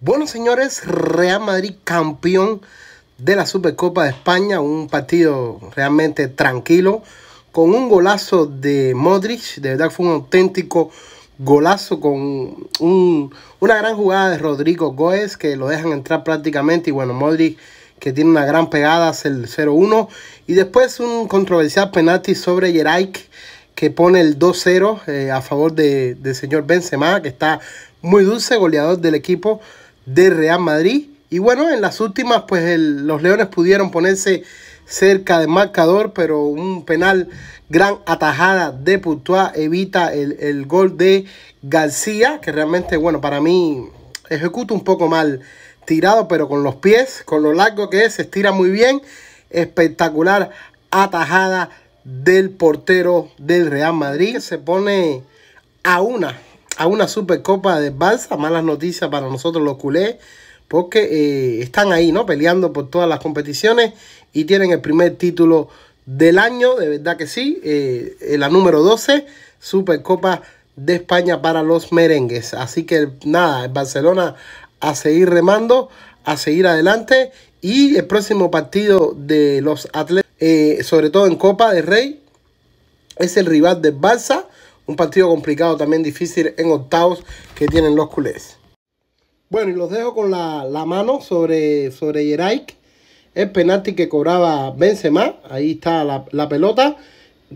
Bueno, señores, Real Madrid campeón de la Supercopa de España, un partido realmente tranquilo, con un golazo de Modric, de verdad fue un auténtico golazo con un, una gran jugada de Rodrigo Goes que lo dejan entrar prácticamente y bueno, Modric que tiene una gran pegada hace el 0-1 y después un controversial penalti sobre Jeraik que pone el 2-0 eh, a favor de, señor señor Benzema que está muy dulce goleador del equipo de Real Madrid y bueno, en las últimas pues los Leones pudieron ponerse cerca del marcador, pero un penal, gran atajada de Putois evita el, gol de García, que realmente, bueno, para mí ejecuta un poco mal tirado, pero con los pies, con lo largo que es, se estira muy bien. Espectacular atajada del portero del Real Madrid. se pone a una, a una Supercopa de Balsa. Malas noticias para nosotros los culés porque eh, están ahí, ¿no? Peleando por todas las competiciones y tienen el primer título del año, de verdad que sí, eh, la número 12, Supercopa de España para los merengues. Así que nada, Barcelona a seguir remando, a seguir adelante y el próximo partido de los atletas, eh, sobre todo en Copa de Rey, es el rival de Barça, un partido complicado también difícil en octavos que tienen los culés. Bueno, y los dejo con la, mano sobre, sobre El penalti que cobraba Benzema. Ahí está la, pelota.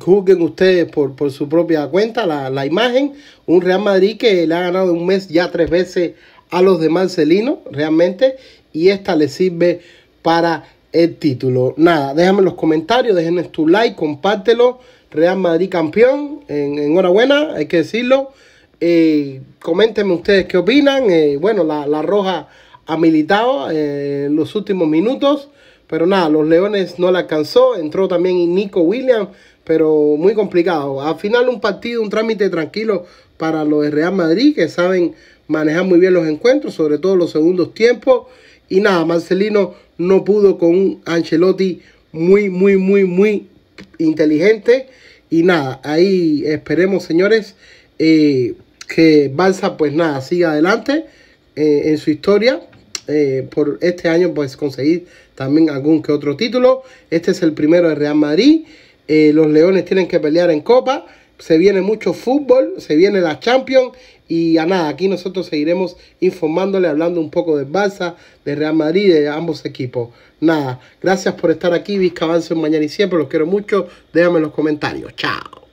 Juzguen ustedes por, por su propia cuenta la, imagen. Un Real Madrid que le ha ganado un mes ya tres veces a los de Marcelino, realmente. Y esta le sirve para el título. Nada, déjame en los comentarios, Déjenme tu like, compártelo. Real Madrid campeón. En, enhorabuena, hay que decirlo coméntenme ustedes qué opinan. bueno, la, Roja ha militado eh, en los últimos minutos, pero nada, los Leones no la alcanzó. Entró también Nico Williams, pero muy complicado. Al final un partido, un trámite tranquilo para los de Real Madrid, que saben manejar muy bien los encuentros, sobre todo los segundos tiempos. Y nada, Marcelino no pudo con un Ancelotti muy, muy, muy, muy inteligente. Y nada, ahí esperemos, señores. Eh, que Balsa pues nada, siga adelante eh, en su historia. Eh, por este año pues conseguir también algún que otro título. Este es el primero de Real Madrid. Eh, los Leones tienen que pelear en Copa. Se viene mucho fútbol, se viene la Champions y a nada, aquí nosotros seguiremos informándole, hablando un poco de Barça, de Real Madrid, de ambos equipos. Nada, gracias por estar aquí, Vizca Avance mañana y siempre, los quiero mucho, déjame en los comentarios, chao.